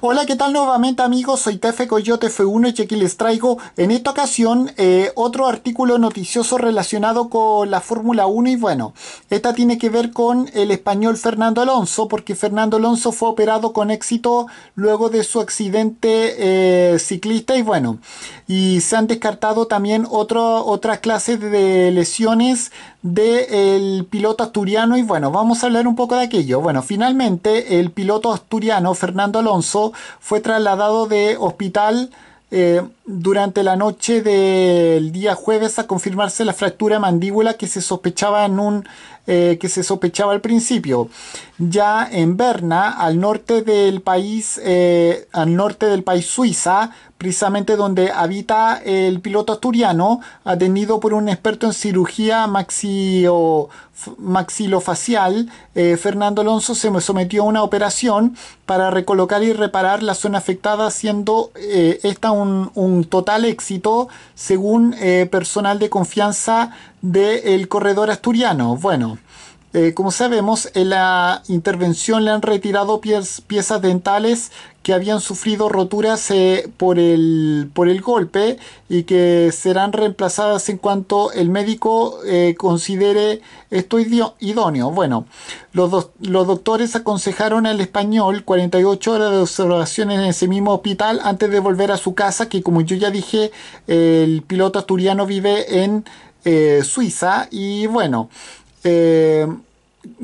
Hola, ¿qué tal nuevamente amigos? Soy Tefe Coyote F1 y aquí les traigo en esta ocasión eh, otro artículo noticioso relacionado con la Fórmula 1 y bueno, esta tiene que ver con el español Fernando Alonso porque Fernando Alonso fue operado con éxito luego de su accidente eh, ciclista y bueno, y se han descartado también Otras clases clase de lesiones del piloto asturiano y bueno, vamos a hablar un poco de aquello. Bueno, finalmente el piloto asturiano Fernando Alonso fue trasladado de hospital eh, durante la noche del día jueves a confirmarse la fractura mandíbula que se sospechaba en un eh, que se sospechaba al principio. Ya en Berna, al norte del país, eh, al norte del país Suiza, precisamente donde habita el piloto asturiano, atendido por un experto en cirugía maxio maxilofacial, eh, Fernando Alonso se sometió a una operación para recolocar y reparar la zona afectada, siendo eh, esta un, total éxito según eh, personal de confianza del corredor asturiano. Bueno. Eh, como sabemos, en la intervención le han retirado piezas dentales que habían sufrido roturas eh, por, el, golpe y que serán reemplazadas en cuanto el médico eh, considere esto idóneo. Bueno, los, los, doctores aconsejaron al español 48 horas de observaciones en ese mismo hospital antes de volver a su casa, que como yo ya dije, el piloto asturiano vive en Suiza y bueno. Eh,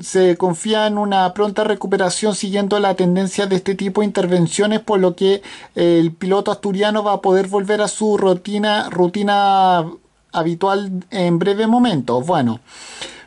se confía en una pronta recuperación siguiendo la tendencia de este tipo de intervenciones, por lo que eh, el piloto asturiano va a poder volver a su rutina, rutina habitual en breve momento. Bueno.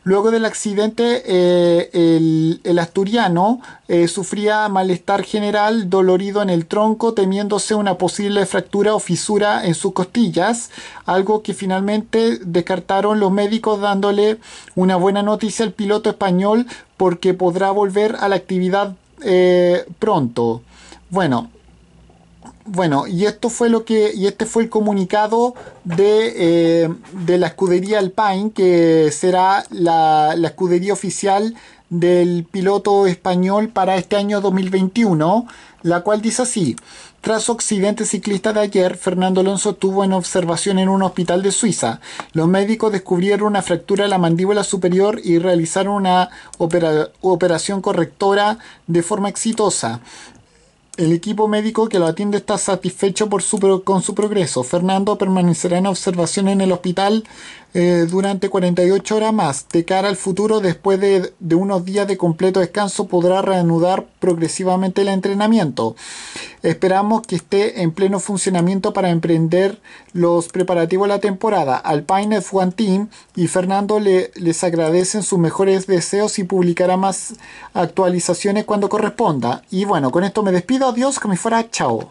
Luego del accidente, eh, el, asturiano eh, sufría malestar general, dolorido en el tronco, temiéndose una posible fractura o fisura en sus costillas, algo que finalmente descartaron los médicos dándole una buena noticia al piloto español porque podrá volver a la actividad eh, pronto. Bueno, bueno, y esto fue lo que. Y este fue el comunicado de, eh, la escudería Alpine, que será la, escudería oficial del piloto español para este año 2021, la cual dice así. Tras occidente accidente ciclista de ayer, Fernando Alonso tuvo en observación en un hospital de Suiza. Los médicos descubrieron una fractura en la mandíbula superior y realizaron una operación correctora de forma exitosa. El equipo médico que lo atiende está satisfecho por con su progreso. Fernando permanecerá en observación en el hospital eh, durante 48 horas más. De cara al futuro, después de, unos días de completo descanso, podrá reanudar progresivamente el entrenamiento. Esperamos que esté en pleno funcionamiento para emprender los preparativos de la temporada. Alpine F1 Team y Fernando le, les agradecen sus mejores deseos y publicará más actualizaciones cuando corresponda. Y bueno, con esto me despido. Adiós, que me fuera chao.